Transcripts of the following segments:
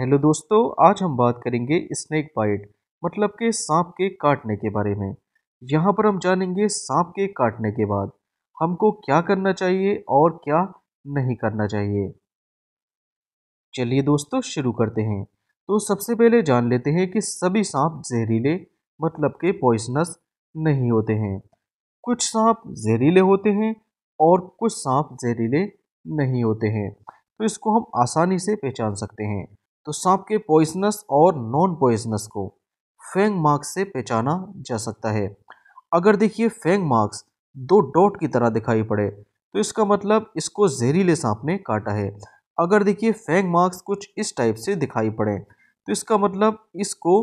hello दोस्तों आज हम बात करेंगे स्नेक बाइट मतलब के सांप के काटने के बारे में यहाँ पर हम जानेंगे सांप के काटने के बाद हमको क्या करना चाहिए और क्या नहीं करना चाहिए चलिए दोस्तों शुरू करते हैं तो सबसे पहले जान लेते हैं कि सभी सांप जहरीले मतलब के पॉइसनस नहीं होते हैं कुछ सांप जहरीले होते हैं और कुछ सांप जहरीले नहीं होते हैं तो इसको हम आसानी से पहचान सकते हैं तो सांप के पॉइजनस और नॉन पॉइजनस को फेंग मार्क्स से पहचाना जा सकता है अगर देखिए फेंग मार्क्स दो डॉट की तरह दिखाई पड़े तो इसका मतलब इसको जहरीले सांप ने काटा है अगर देखिए फेंग मार्क्स कुछ इस टाइप से दिखाई पड़े तो इसका मतलब इसको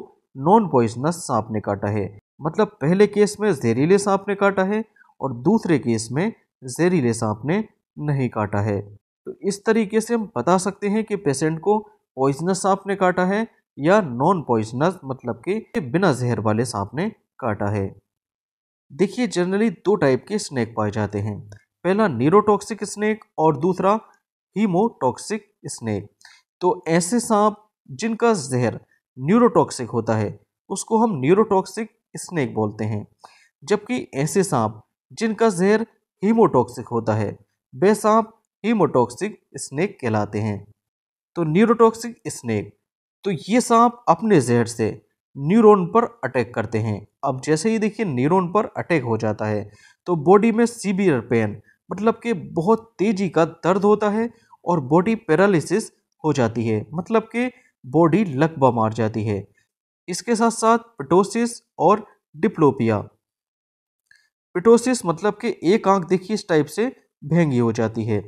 नॉन पॉइजनस सांप ने काटा है मतलब पहले केस में जहरीले सांप ने काटा है और दूसरे केस में जहरीले सांप ने नहीं काटा है तो इस तरीके से हम बता सकते हैं कि पेशेंट को पॉइजनस सांप ने काटा है या नॉन पॉइजनस मतलब कि बिना जहर वाले सांप ने काटा है देखिए जनरली दो टाइप के स्नैक पाए जाते हैं पहला न्यूरोटॉक्सिक स्नैक और दूसरा हीमोटॉक्सिक स्नैक तो ऐसे सांप जिनका जहर न्यूरोटॉक्सिक होता है उसको हम न्यूरोटॉक्सिक स्नैक बोलते हैं जबकि ऐसे सांप जिनका जहर हीमोटॉक्सिक होता है वे सांप हीमोटॉक्सिक स्नैक कहलाते हैं तो न्यूरोटॉक्सिक स्नेक तो ये सांप अपने जहर से न्यूरोन पर अटैक करते हैं अब जैसे ही देखिए न्यूरोन पर अटैक हो जाता है तो बॉडी में सीवियर पेन मतलब कि बहुत तेज़ी का दर्द होता है और बॉडी पैरालिसिस हो जाती है मतलब कि बॉडी लकबा मार जाती है इसके साथ साथ पिटोसिस और डिप्लोपिया पिटोसिस मतलब कि एक आंख देखिए इस टाइप से भेंगी हो जाती है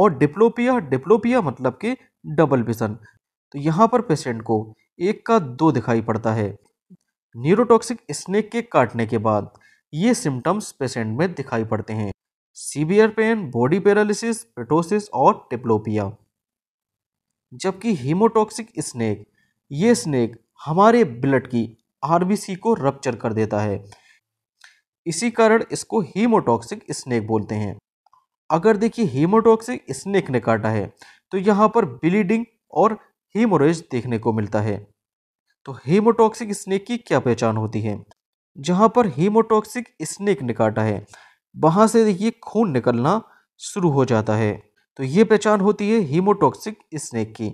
और डिप्लोपिया डिप्लोपिया मतलब कि डबल विजन तो यहाँ पर पेशेंट को एक का दो दिखाई पड़ता है न्यूरोटॉक्सिक स्नेक के काटने के बाद ये सिम्टम्स पेशेंट में दिखाई पड़ते हैं severe pain body paralysis ptosis और टिप्लोपिया जबकि हीमोटॉक्सिक स्नेक ये स्नेक हमारे ब्लड की आरबीसी को रप्चर कर देता है इसी कारण इसको हीमोटॉक्सिक स्नेक बोलते हैं अगर देखिए हीमोटॉक्सिक स्नेक ने काटा है तो यहाँ पर ब्लीडिंग और हीमोरेज देखने को मिलता है तो हीमोटॉक्सिक स्नेक की क्या पहचान होती है जहाँ पर हीमोटॉक्सिक स्नेक ने काटा है वहाँ से देखिए खून निकलना शुरू हो जाता है तो ये पहचान होती है हीमोटॉक्सिक स्नेक की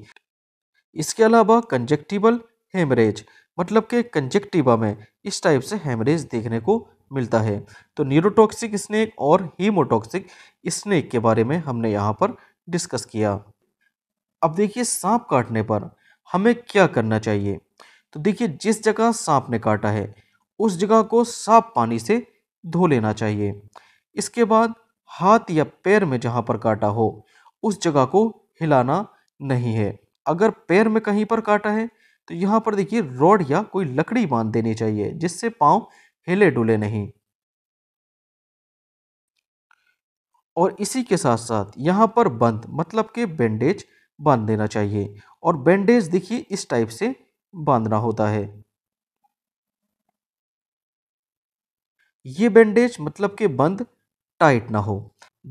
इसके अलावा कंजेक्टिबल हेमरेज मतलब के कंजेक्टिवा में इस टाइप से हेमरेज देखने को मिलता है तो न्यूरोटॉक्सिक स्नेक और हीमोटॉक्सिक स्नेक के बारे में हमने यहाँ पर डिस्कस किया अब देखिए सांप काटने पर हमें क्या करना चाहिए तो देखिए जिस जगह सांप ने काटा है उस जगह को साफ पानी से धो लेना चाहिए इसके बाद हाथ या पैर में जहाँ पर काटा हो उस जगह को हिलाना नहीं है अगर पैर में कहीं पर काटा है तो यहाँ पर देखिए रॉड या कोई लकड़ी बांध देनी चाहिए जिससे पाँव हिले डुले नहीं और इसी के साथ साथ यहाँ पर बंद मतलब के बैंडेज बांध देना चाहिए और बैंडेज देखिए इस टाइप से बांधना होता है ये बैंडेज मतलब कि बंद टाइट ना हो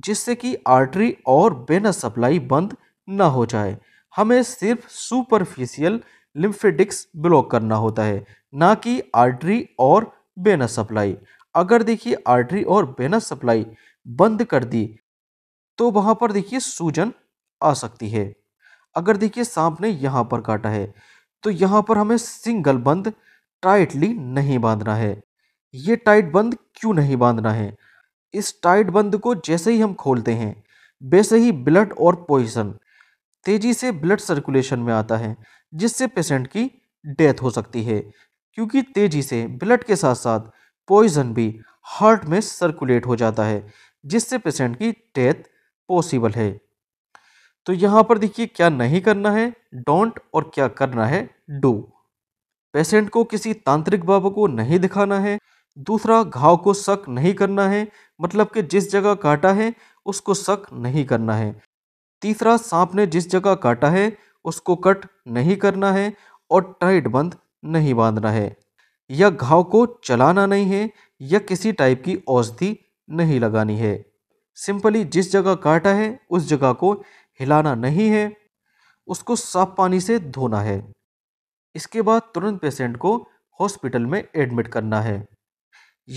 जिससे कि आर्टरी और बेना सप्लाई बंद ना हो जाए हमें सिर्फ सुपरफिशियल लिम्फेडिक्स ब्लॉक करना होता है ना कि आर्टरी और बेना सप्लाई अगर देखिए आर्टरी और बेना सप्लाई बंद कर दी तो वहाँ पर देखिए सूजन आ सकती है अगर देखिए सांप ने यहाँ पर काटा है तो यहाँ पर हमें सिंगल बंद टाइटली नहीं बांधना है ये टाइट बंद क्यों नहीं बांधना है इस टाइट बंद को जैसे ही हम खोलते हैं वैसे ही ब्लड और पॉइजन तेज़ी से ब्लड सर्कुलेशन में आता है जिससे पेशेंट की डेथ हो सकती है क्योंकि तेज़ी से ब्लड के साथ साथ पॉइजन भी हार्ट में सर्कुलेट हो जाता है जिससे पेशेंट की डेथ पॉसिबल है तो यहाँ पर देखिए क्या नहीं करना है डोंट और क्या करना है डू पेशेंट को किसी तांत्रिक बाबा को नहीं दिखाना है दूसरा घाव को शक नहीं करना है मतलब कि जिस जगह काटा है उसको शक नहीं करना है तीसरा सांप ने जिस जगह काटा है उसको कट नहीं करना है और टाइट बंद नहीं बांधना है या घाव को चलाना नहीं है या किसी टाइप की औषधि नहीं लगानी है सिंपली जिस जगह काटा है उस जगह को हिलाना नहीं है उसको साफ पानी से धोना है इसके बाद तुरंत पेशेंट को हॉस्पिटल में एडमिट करना है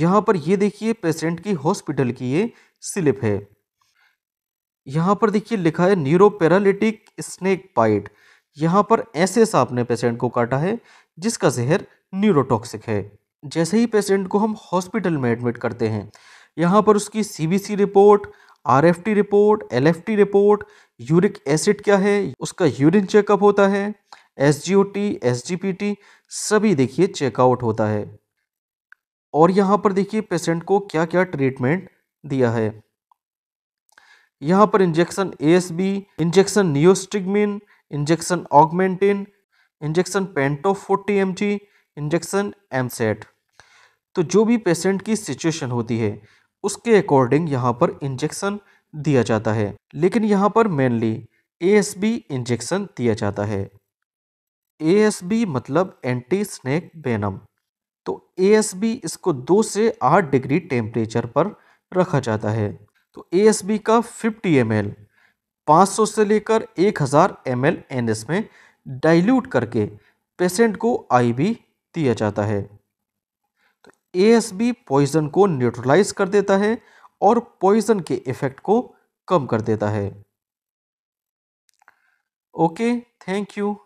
यहाँ पर ये देखिए पेशेंट की हॉस्पिटल की ये स्लिप है यहाँ पर देखिए लिखा है न्यूरो पैरालिटिक स्नेक पाइट यहाँ पर ऐसे सांप ने पेशेंट को काटा है जिसका जहर न्यूरोटॉक्सिक है जैसे ही पेशेंट को हम हॉस्पिटल में एडमिट करते हैं यहाँ पर उसकी CBC report R report L report uric acid क्या है उसका यूरिन चेकअप होता है एस जी सभी देखिए चेकआउट होता है और यहाँ पर देखिए पेशेंट को क्या क्या ट्रीटमेंट दिया है यहाँ पर injection ASV injection neostigmine injection Augmentin injection Pantop forty M injection Emset तो जो भी पेशेंट की सिचुएशन होती है उसके अकॉर्डिंग यहाँ पर इंजेक्शन दिया जाता है लेकिन यहाँ पर मेनली ए इंजेक्शन दिया जाता है ए मतलब एंटी स्नैक बेनम तो ए इसको दो से आठ डिग्री टेम्परेचर पर रखा जाता है तो ए का 50 एम 500 से लेकर 1000 हज़ार एम एल में डाइल्यूट करके पेशेंट को बी दिया जाता है बी पॉइजन को न्यूट्रलाइज कर देता है और पॉइजन के इफेक्ट को कम कर देता है ओके थैंक यू